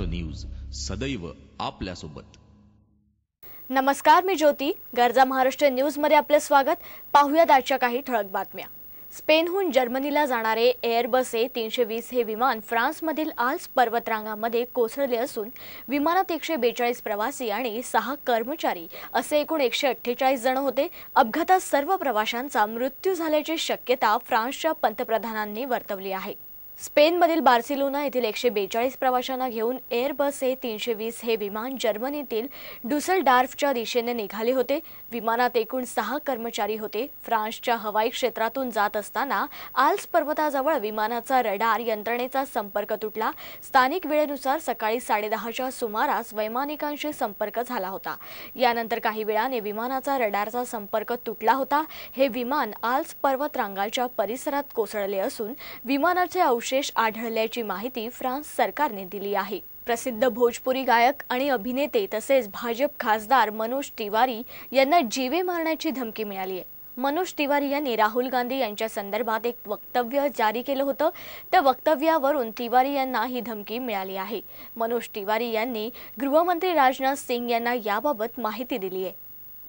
Maharashtra news सदैव आपल्यासोबत नमस्कार मी ज्योती गरजा महाराष्ट्र न्यूज मध्ये आपले स्वागत पाहूयात आजच्या काही ठळक बातम्या स्पेनहून जर्मनीला जाणारे एअरबस ए तीनशे वीस हे विमान फ्रान्समधील आल्स पर्वतरांगामध्ये कोसळले असून विमानात एकशे बेचाळीस प्रवासी आणि सहा कर्मचारी असे एकूण एकशे अठ्ठेचाळीस जण होते अपघातात सर्व प्रवाशांचा मृत्यू झाल्याची शक्यता फ्रान्सच्या पंतप्रधानांनी वर्तवली आहे स्पेनमधील बार्सिलोना येथील एकशे बेचाळीस प्रवाशांना घेऊन एअरबस ए तीनशे वीस हे विमान जर्मनीतील डुसल डार्फच्या दिशेने निघाले होते विमानात एकूण सहा कर्मचारी होते फ्रान्सच्या हवाई क्षेत्रातून जात असताना आल्स पर्वताजवळ विमानाचा रडार यंत्रणेचा संपर्क तुटला स्थानिक वेळेनुसार सकाळी साडेदहाच्या सुमारास वैमानिकांशी संपर्क झाला होता यानंतर काही वेळाने विमानाचा रडारचा संपर्क तुटला होता हे विमान आल्स पर्वतरांगाच्या परिसरात कोसळले असून विमानाचे औषध अवशेष आढळल्याची माहिती फ्रान्स सरकारने दिली आहे प्रसिद्ध भोजपुरी गायक आणि अभिनेते तसेच भाजप खासदार मनोज तिवारी यांना जीवे मारण्याची धमकी मिळाली आहे मनोज तिवारी यांनी राहुल गांधी यांच्या संदर्भात एक वक्तव्य जारी केलं होतं त्या वक्तव्यावरून तिवारी यांना ही धमकी मिळाली आहे मनोज तिवारी यांनी गृहमंत्री राजनाथ सिंग यांना याबाबत माहिती दिली आहे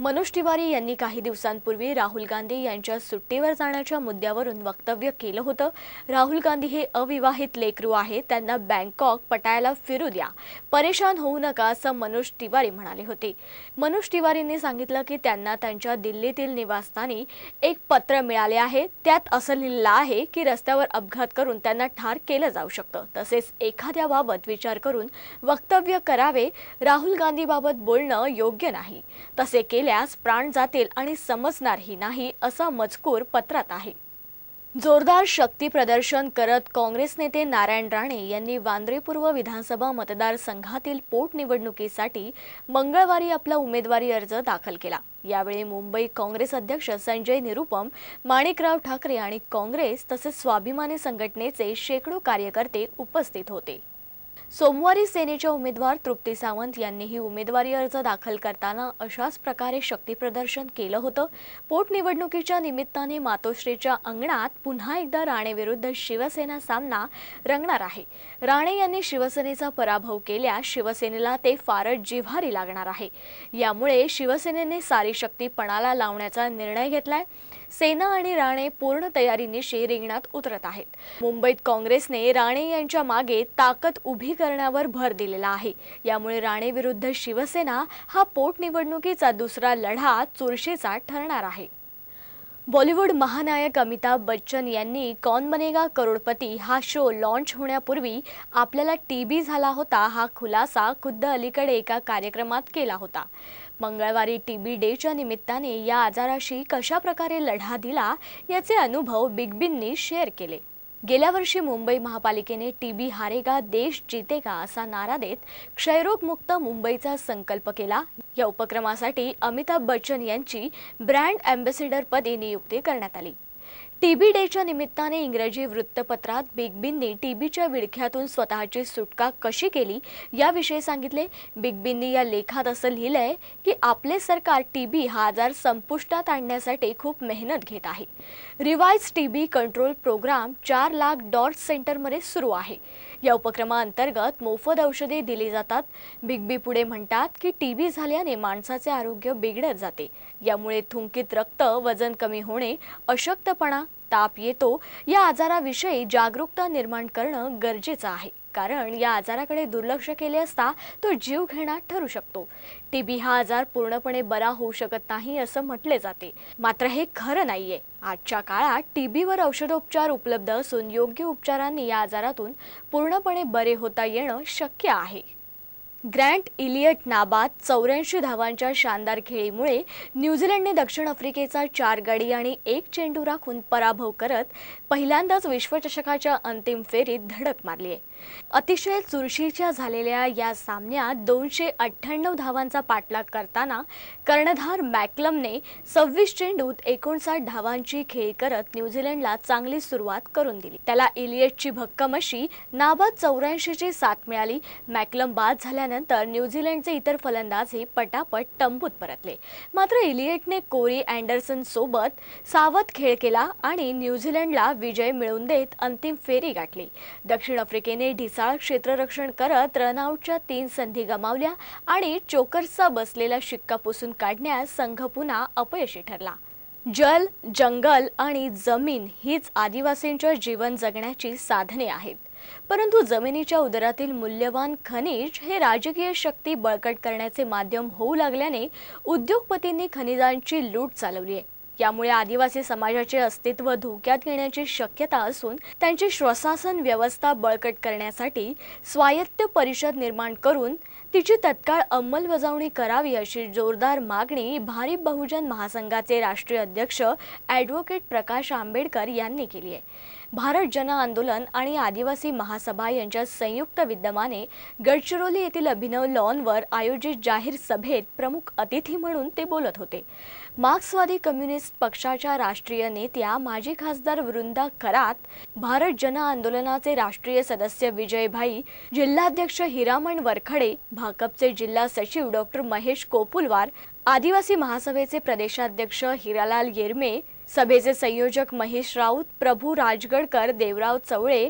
मनोज तिवारी यांनी काही दिवसांपूर्वी राहुल गांधी यांच्या सुट्टीवर जाण्याच्या मुद्द्यावरून वक्तव्य केलं होतं राहुल गांधी हे अविवाहित लेकरू आहे त्यांना बँकॉक पटायला फिरू द्या परेशान होऊ नका असं मनोज तिवारी म्हणाले होते मनोज तिवारींनी सांगितलं की त्यांना त्यांच्या दिल्लीतील निवासस्थानी एक पत्र मिळाले आहे त्यात असं लिहिलं आहे की रस्त्यावर अपघात करून त्यांना ठार केलं जाऊ शकतं तसेच एखाद्याबाबत विचार करून वक्तव्य करावे राहुल गांधीबाबत बोलणं योग्य नाही तसे केले केल्यास प्राण जातील आणि समजणारही नाही असा मजकूर पत्रात आहे जोरदार शक्ती प्रदर्शन करत काँग्रेस नेते नारायण राणे यांनी वांद्रे पूर्व विधानसभा मतदारसंघातील पोटनिवडणुकीसाठी मंगळवारी आपला उमेदवारी अर्ज दाखल केला यावेळी मुंबई काँग्रेस अध्यक्ष संजय निरुपम माणिकराव ठाकरे आणि काँग्रेस तसेच स्वाभिमानी संघटनेचे शेकडो कार्यकर्ते उपस्थित होते सोमवारी सेनेच्या उमेदवार तृप्ती सावंत यांनीही उमेदवारी अर्ज दाखल करताना अशाच प्रकारे शक्तीप्रदर्शन केलं होतं पोटनिवडणुकीच्या निमित्ताने मातोश्रीच्या अंगणात पुन्हा एकदा राणेविरुद्ध शिवसेना सामना रंगणार आहे राणे यांनी शिवसेनेचा पराभव केल्यास शिवसेनेला ते फारच जिव्हारी लागणार आहे यामुळे शिवसेनेने सारी शक्ती पणाला लावण्याचा निर्णय घेतलाय सेना आणि राणे पूर्ण तयारीनिशी रिंगणात उतरत आहेत मुंबईत काँग्रेसने राणे यांच्या मागे ताकद उभी करण्यावर भर दिलेला आहे यामुळे राणे विरुद्ध शिवसेना हा पोटनिवडणुकीचा दुसरा लढा चुरशीचा ठरणार आहे बॉलिवूड महानायक अमिताभ बच्चन यांनी कॉन बनेगा करोडपती हा शो लॉन्च होण्यापूर्वी आपल्याला टी बी झाला होता हा खुलासा खुद्द अलीकडे एका कार्यक्रमात केला होता मंगळवारी टीबी डेच्या निमित्ताने या आजाराशी कशा प्रकारे लढा दिला याचे अनुभव बिग बींनी शेअर केले गेल्या वर्षी मुंबई महापालिकेने टीबी हारेगा देश जितेगा असा नारा देत क्षयरोगमुक्त मुंबईचा संकल्प केला या उपक्रमासाठी अमिताभ बच्चन यांची ब्रँड पदी नियुक्ती करण्यात आली टीबी डेच्या निमित्ताने इंग्रजी वृत्तपत्रात बिग टीबीच्या विळख्यातून स्वतःची सुटका कशी केली याविषयी सांगितले बिग बिननी या लेखात असं लिहिलंय की आपले सरकार टीबी हा आजार संपुष्टात आणण्यासाठी खूप मेहनत घेत आहे रिवाइज टीबी कंट्रोल प्रोग्राम चार लाख डॉट सेंटरमध्ये सुरू आहे या उपक्रमाअंतर्गत मोफत औषधे दिली जातात बिग बी पुढे म्हणतात की टी बी झाल्याने माणसाचे आरोग्य बिघडत जाते यामुळे थुंकीत रक्त वजन कमी होणे अशक्तपणा ताप येतो या आजाराविषयी जागरूकता निर्माण करणं गरजेचं आहे कारण या आजाराकडे दुर्लक्ष केले असता तो जीव घेणार ठरू शकतो टीबी हा आजार पूर्णपणे बरा होऊ शकत नाही असं म्हटले जाते मात्र हे खरं नाहीये आजच्या काळात टीबीवर औषधोपचार उपलब्ध असून योग्य उपचारांनी या आजारातून पूर्णपणे बरे होता येणं शक्य आहे ग्रँट इलियट नाबाद चौऱ्याऐंशी धावांच्या शानदार खेळीमुळे न्यूझीलंडने दक्षिण आफ्रिकेचा चार गडी आणि एक चेंडू राखून पराभव करत पहिल्यांदाच विश्वचषकाच्या अंतिम फेरीत धडक मारली आहे अतिशय चुरशीच्या झालेल्या या सामन्यात दोनशे अठ्ठ्याण्णव धावांचा पाठलाग करताना कर्णधार मॅकलमने सव्वीस चेंडूत एकोणसाठ धावांची खेळ करत न्यूझीलंडला चांगली सुरुवात करून दिली त्याला इलियटची भक्कम अशी नाबाद चौऱ्याऐंशीची साथ मिळाली मॅकलम बाद झाल्यानंतर न्यूझीलंडचे इतर फलंदाजही पटापट तंबूत परतले मात्र इलियटने कोरी अँडरसन सोबत सावध खेळ केला आणि न्यूझीलंडला विजय मिळवून देत अंतिम फेरी गाठली दक्षिण आफ्रिकेने संघाने ढिसाळ क्षेत्ररक्षण करत रनआउटच्या तीन संधी गमावल्या आणि चोकर्सचा बसलेला शिक्का पुसून काढण्यास संघ पुन्हा अपयशी ठरला जल जंगल आणि जमीन हीच आदिवासींच्या जीवन जगण्याची साधने आहेत परंतु जमिनीच्या उदरातील मूल्यवान खनिज हे राजकीय शक्ती बळकट करण्याचे माध्यम होऊ लागल्याने उद्योगपतींनी खनिजांची लूट चालवली आहे यामुळे आदिवासी समाजाचे अस्तित्व धोक्यात येण्याची शक्यता असून त्यांची श्वसासन व्यवस्था बळकट करण्यासाठी स्वायत्त परिषद निर्माण करून तिची तत्काळ अंमलबजावणी करावी अशी जोरदार मागणी भारिप बहुजन महासंघाचे राष्ट्रीय अध्यक्ष ॲडव्होकेट प्रकाश आंबेडकर यांनी केली आहे भारत जन आंदोलन आणि आदिवासी महासभा यांच्या संयुक्त विद्यमाने गडचिरोली येथील अभिनव लॉनवर आयोजित जाहीर सभेत प्रमुख अतिथी म्हणून ते बोलत होते मार्क्सवादी कम्युनिस्ट पक्षाच्या राष्ट्रीय नेत्या माजी खासदार वृंदा करात भारत जन आंदोलनाचे राष्ट्रीय सदस्य विजयभाई जिल्हाध्यक्ष हिरामण वरखडे भाकपचे जिल्हा सचिव डॉक्टर महेश कोपुलवार आदिवासी महासभेचे प्रदेशाध्यक्ष हिरालाल येरमे सभेचे संयोजक महेश राऊत प्रभू राजगडकर देवराव चवळे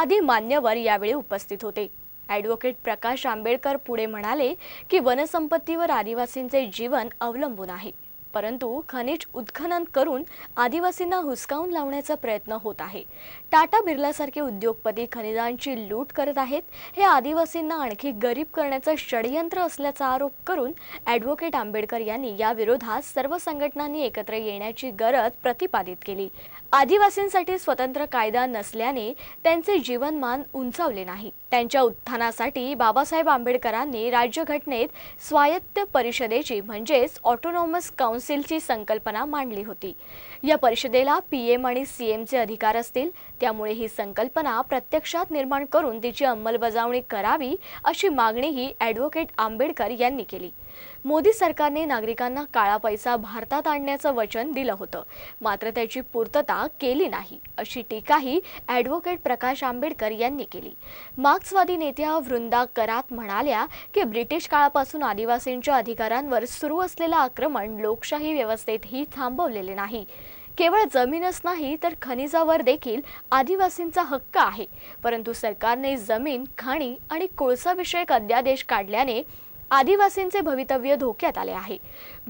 आदी मान्यवर यावेळी उपस्थित होते ॲडव्होकेट प्रकाश आंबेडकर पुढे म्हणाले की वनसंपत्तीवर आदिवासींचे जीवन अवलंबून आहे परंतु खनिज उत्खनन करून आदिवासींना हुसकावून लावण्याचा प्रयत्न होत आहे टाटा बिर्लासारखे उद्योगपती खनिजांची लूट करत आहेत हे आदिवासींना आणखी गरीब करण्याचं षडयंत्र असल्याचा आरोप करून ॲडव्होकेट आंबेडकर यांनी या विरोधात सर्व संघटनांनी एकत्र येण्याची गरज प्रतिपादित केली आदिवासींसाठी स्वतंत्र कायदा नसल्याने त्यांचे जीवनमान उंचावले नाही त्यांच्या उत्थानासाठी बाबासाहेब आंबेडकरांनी राज्यघटनेत स्वायत्त परिषदेची म्हणजेच ऑटोनॉमस काउन्सिलची संकल्पना मांडली होती या परिषदेला पीएम आणि सीएमचे अधिकार असतील त्यामुळे ही संकल्पना प्रत्यक्षात निर्माण करून तिची अंमलबजावणी करावी अशी मागणीही ॲडव्होकेट आंबेडकर यांनी केली मोदी सरकारने नागरिकांना काळा पैसा भारतात आणण्याचं वचन दिलं होतं मात्र त्याची पूर्तता केली नाही अशी टीकाही ॲडव्होकेट प्रकाश आंबेडकर यांनी केली मार्क्सवादी नेत्या वृंदा करात म्हणाल्या की ब्रिटिश काळापासून आदिवासींच्या अधिकारांवर सुरू असलेलं आक्रमण लोकशाही व्यवस्थेतही थांबवलेले नाही केवळ जमीनच नाही तर खनिजावर देखील आदिवासींचा हक्क आहे परंतु सरकारने जमीन खाणी आणि कोळसाविषयक अध्यादेश काढल्याने आदिवासींचे भवितव्य धोक्यात आले आहे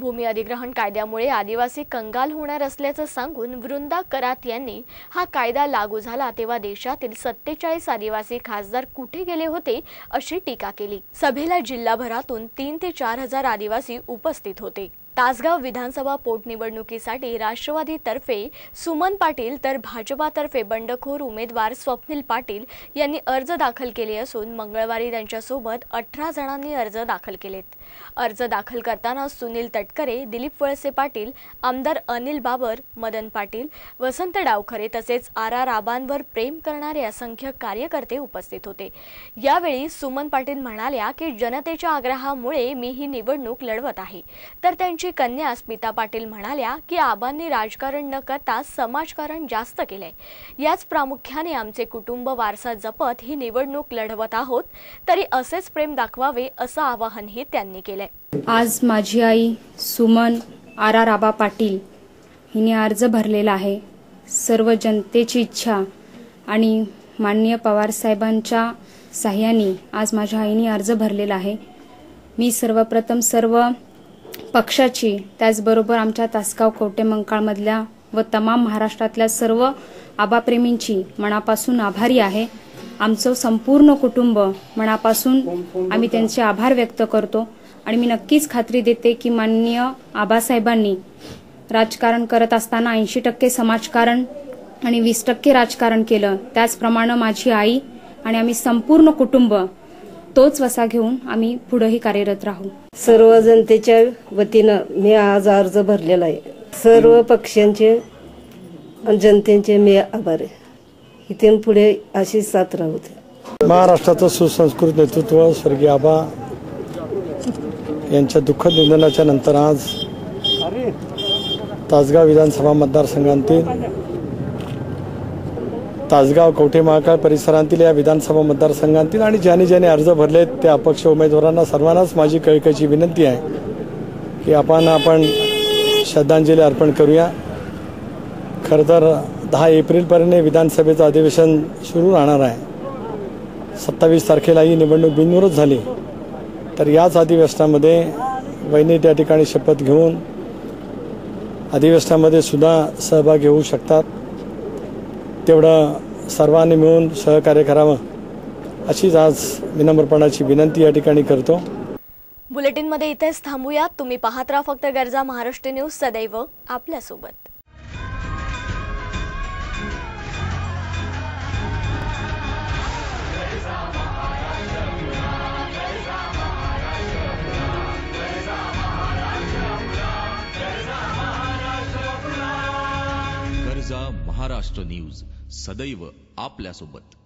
भूमी अधिग्रहण कायद्यामुळे आदिवासी कंगाल होणार असल्याचं सांगून वृंदा करात यांनी हा कायदा लागू झाला तेव्हा देशातील सत्तेचाळीस आदिवासी खासदार कुठे गेले होते अशी टीका केली सभेला जिल्हाभरातून तीन ते चार हजार आदिवासी उपस्थित होते तासगाव विधानसभा पोटनिवडणुकीसाठी राष्ट्रवादीतर्फे सुमन पाटील तर भाजपातर्फे बंडखोर उमेदवार स्वप्नील पाटील यांनी अर्ज दाखल केले असून मंगळवारी त्यांच्यासोबत अठरा जणांनी अर्ज दाखल केलेत अर्ज दाखल करताना सुनील तटकरे दिलीप वळसे पाटील आमदार अनिल बाबर मदन पाटील वसंत डावखरे तसेच आर आर आबांवर प्रेम करणारे असंख्य कार्यकर्ते उपस्थित होते यावेळी सुमन पाटील म्हणाल्या की जनतेच्या आग्रहामुळे मी ही निवडणूक लढवत आहे तर त्यांची कन्या स्मिता पाटील म्हणाल्या की आबांनी राजकारण न करता समाजकारण जास्त केलंय याच प्रामुख्याने आमचे कुटुंब वारसा जपत ही निवडणूक लढवत आहोत तरी असेच प्रेम दाखवावे असं आवाहनही त्यांनी यांनी केलंय आज माझी आई सुमन आर आर आबा पाटील हिने अर्ज भरलेला आहे सर्व जनतेची इच्छा आणि माननीय पवार साहेबांच्या साह्याने आज माझ्या आईने अर्ज भरलेला आहे मी सर्वप्रथम सर्व पक्षाची त्याचबरोबर आमच्या तासगाव कोटे मंकाळमधल्या व तमाम महाराष्ट्रातल्या सर्व आबाप्रेमींची मनापासून आभारी आहे आमचं संपूर्ण कुटुंब मनापासून आम्ही त्यांचे आभार व्यक्त करतो आणि मी नक्कीच खात्री देते की माननीय आबासाहेबांनी राजकारण करत असताना ऐंशी टक्के समाजकारण आणि वीस टक्के राजकारण केलं त्याचप्रमाणे माझी आई आणि आम्ही संपूर्ण कुटुंब तोच वसा घेऊन आम्ही पुढेही कार्यरत राहू सर्व जनतेच्या वतीनं मी आज अर्ज भरलेला आहे सर्व पक्षांचे जनतेचे मी आभार आहे इथून पुढे अशी साथ राहू महाराष्ट्राचं सुसंस्कृत नेतृत्व स्वर्गीय आबा यांच्या दुःखद निंदनाच्या नंतर आज तासगाव विधानसभा मतदारसंघातील तासगाव कवठे महाकाळ परिसरातील या विधानसभा मतदारसंघातील आणि ज्याने ज्याने अर्ज भरलेत त्या अपक्ष उमेदवारांना सर्वांनाच माझी कळकळीची विनंती आहे की आपण आपण श्रद्धांजली अर्पण करूया खरं तर दहा एप्रिलपर्यंत विधानसभेचं अधिवेशन सुरू राहणार आहे सत्तावीस तारखेला ही निवडणूक बिनविरोध झाली तर याच अधिवेशनामध्ये वैनी त्या ठिकाणी शपथ घेऊन अधिवेशनामध्ये सुद्धा सहभागी होऊ शकतात तेवढं सर्वांनी मिळून सहकार्य करावं अशीच आज विनम्रपणाची विनंती या ठिकाणी करतो बुलेटिनमध्ये इथेच थांबूयात तुम्ही पाहत राहा फक्त गरजा महाराष्ट्र न्यूज सदैव आपल्यासोबत न्यूज सदैव आपल्यासोबत